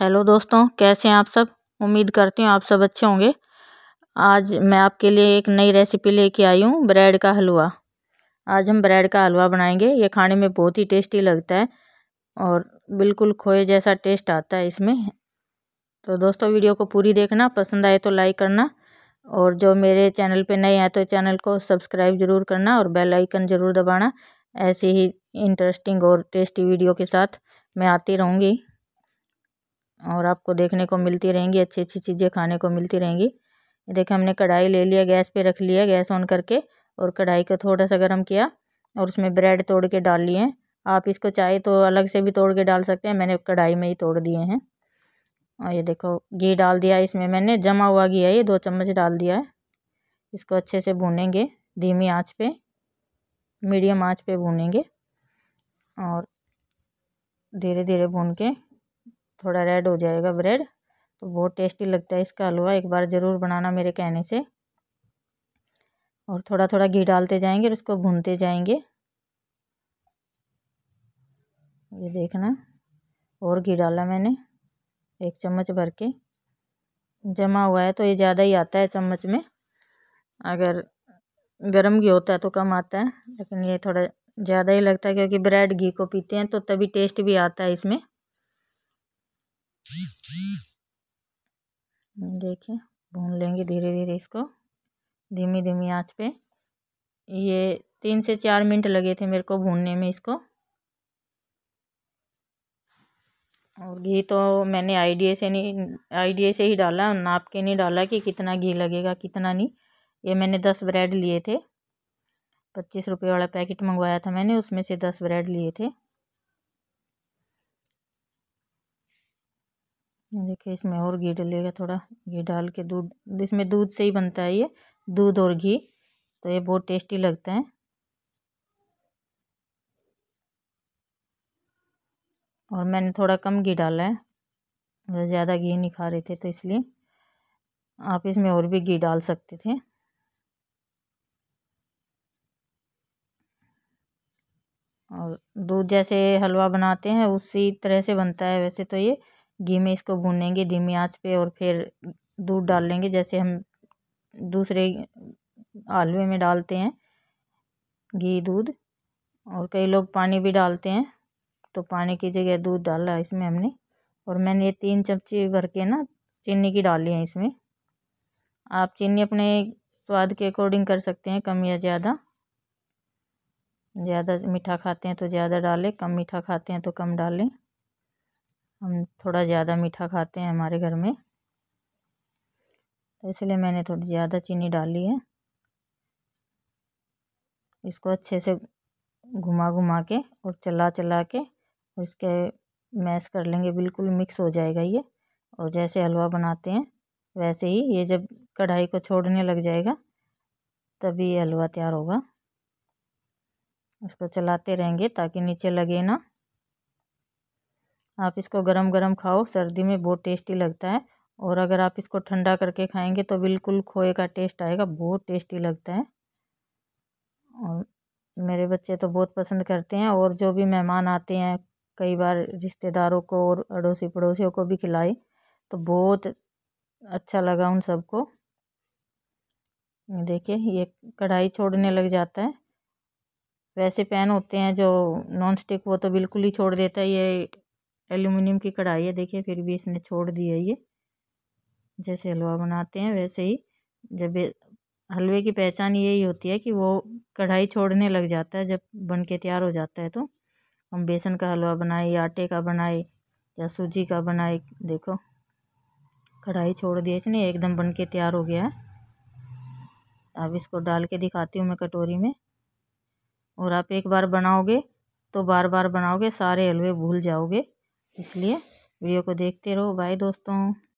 hello दोस्तों कैसे हैं आप सब उम्मीद करती हूँ आप सब अच्छे होंगे आज मैं आपके लिए एक नई रेसिपी लेके आई हूँ ब्रेड का हलवा आज हम ब्रेड का हलवा बनाएंगे ये खाने में बहुत ही टेस्टी लगता है और बिल्कुल खोए जैसा टेस्ट आता है इसमें तो दोस्तों वीडियो को पूरी देखना पसंद आए तो लाइक करना और जो मेरे चैनल पर नए हैं तो चैनल को सब्सक्राइब ज़रूर करना और बेल आइकन ज़रूर दबाना ऐसे ही इंटरेस्टिंग और टेस्टी वीडियो के साथ मैं आती रहूँगी और आपको देखने को मिलती रहेंगी अच्छी अच्छी चीज़ें खाने को मिलती रहेंगी ये देखिए हमने कढ़ाई ले लिया गैस पे रख लिया गैस ऑन करके और कढ़ाई को थोड़ा सा गर्म किया और उसमें ब्रेड तोड़ के डाल लिए आप इसको चाहे तो अलग से भी तोड़ के डाल सकते हैं मैंने कढ़ाई में ही तोड़ दिए हैं और ये देखो घी डाल दिया इसमें मैंने जमा हुआ घी है ये दो चम्मच डाल दिया है इसको अच्छे से भूनेंगे धीमी आँच पर मीडियम आँच पर भूनेंगे और धीरे धीरे भून के थोड़ा रेड हो जाएगा ब्रेड तो बहुत टेस्टी लगता है इसका हलवा एक बार ज़रूर बनाना मेरे कहने से और थोड़ा थोड़ा घी डालते जाएंगे और उसको भूनते जाएंगे ये देखना और घी डाला मैंने एक चम्मच भर के जमा हुआ है तो ये ज़्यादा ही आता है चम्मच में अगर गर्म घी होता है तो कम आता है लेकिन ये थोड़ा ज़्यादा ही लगता है क्योंकि ब्रेड घी को पीते हैं तो तभी टेस्ट भी आता है इसमें देखिए भून लेंगे धीरे धीरे इसको धीमी धीमी आंच पे ये तीन से चार मिनट लगे थे मेरे को भूनने में इसको और घी तो मैंने आइडिया से नहीं आइडिया से ही डाला नाप के नहीं डाला कि कितना घी लगेगा कितना नहीं ये मैंने दस ब्रेड लिए थे पच्चीस रुपये वाला पैकेट मंगवाया था मैंने उसमें से दस ब्रेड लिए थे देखिए इसमें और घी डलेगा थोड़ा घी डाल के दूध इसमें दूध से ही बनता है ये दूध और घी तो ये बहुत टेस्टी लगता है और मैंने थोड़ा कम घी डाला है ज़्यादा घी नहीं खा रहे थे तो इसलिए आप इसमें और भी घी डाल सकते थे और दूध जैसे हलवा बनाते हैं उसी तरह से बनता है वैसे तो ये घी में इसको भूनेंगे धीमी आंच पे और फिर दूध डाल लेंगे जैसे हम दूसरे आलुए में डालते हैं घी दूध और कई लोग पानी भी डालते हैं तो पानी की जगह दूध डाला है इसमें हमने और मैंने ये तीन चमची भर के ना चीनी की डाली है इसमें आप चीनी अपने स्वाद के अकॉर्डिंग कर सकते हैं कम या ज़्यादा ज़्यादा मीठा खाते हैं तो ज़्यादा डालें कम मीठा खाते हैं तो कम डालें हम थोड़ा ज़्यादा मीठा खाते हैं हमारे घर में तो इसलिए मैंने थोड़ी ज़्यादा चीनी डाली है इसको अच्छे से घुमा घुमा के और चला चला के इसके मैश कर लेंगे बिल्कुल मिक्स हो जाएगा ये और जैसे हलवा बनाते हैं वैसे ही ये जब कढ़ाई को छोड़ने लग जाएगा तभी ये हलवा तैयार होगा इसको चलाते रहेंगे ताकि नीचे लगे ना आप इसको गरम गरम खाओ सर्दी में बहुत टेस्टी लगता है और अगर आप इसको ठंडा करके खाएंगे तो बिल्कुल खोए का टेस्ट आएगा बहुत टेस्टी लगता है और मेरे बच्चे तो बहुत पसंद करते हैं और जो भी मेहमान आते हैं कई बार रिश्तेदारों को और अड़ोसी पड़ोसियों को भी खिलाई तो बहुत अच्छा लगा उन सबको देखिए ये कढ़ाई छोड़ने लग जाता है वैसे पैन होते हैं जो नॉन स्टिक वो तो बिल्कुल ही छोड़ देता है ये एल्यूमिनियम की कढ़ाई है देखिए फिर भी इसने छोड़ दी है ये जैसे हलवा बनाते हैं वैसे ही जब हलवे की पहचान यही होती है कि वो कढ़ाई छोड़ने लग जाता है जब बन के तैयार हो जाता है तो हम बेसन का हलवा बनाए या आटे का बनाए या सूजी का बनाए देखो कढ़ाई छोड़ दिया इसने एकदम बन के तैयार हो गया है अब इसको डाल के दिखाती हूँ मैं कटोरी में और आप एक बार बनाओगे तो बार बार बनाओगे सारे हलवे भूल जाओगे इसलिए वीडियो को देखते रहो बाय दोस्तों